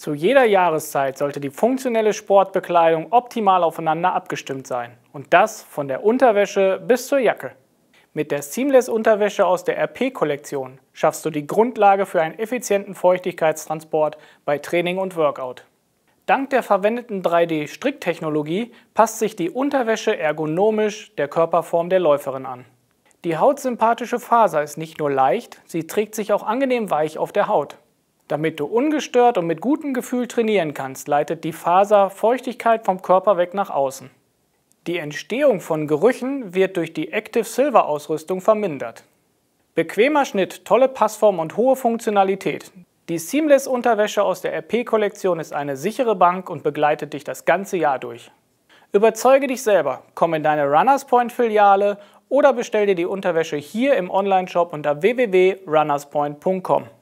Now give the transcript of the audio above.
Zu jeder Jahreszeit sollte die funktionelle Sportbekleidung optimal aufeinander abgestimmt sein. Und das von der Unterwäsche bis zur Jacke. Mit der Seamless-Unterwäsche aus der RP-Kollektion schaffst du die Grundlage für einen effizienten Feuchtigkeitstransport bei Training und Workout. Dank der verwendeten 3D-Stricktechnologie passt sich die Unterwäsche ergonomisch der Körperform der Läuferin an. Die hautsympathische Faser ist nicht nur leicht, sie trägt sich auch angenehm weich auf der Haut. Damit du ungestört und mit gutem Gefühl trainieren kannst, leitet die Faser Feuchtigkeit vom Körper weg nach außen. Die Entstehung von Gerüchen wird durch die Active Silver Ausrüstung vermindert. Bequemer Schnitt, tolle Passform und hohe Funktionalität. Die Seamless Unterwäsche aus der RP-Kollektion ist eine sichere Bank und begleitet dich das ganze Jahr durch. Überzeuge dich selber, komm in deine Runners Point Filiale oder bestell dir die Unterwäsche hier im Onlineshop unter www.runnerspoint.com.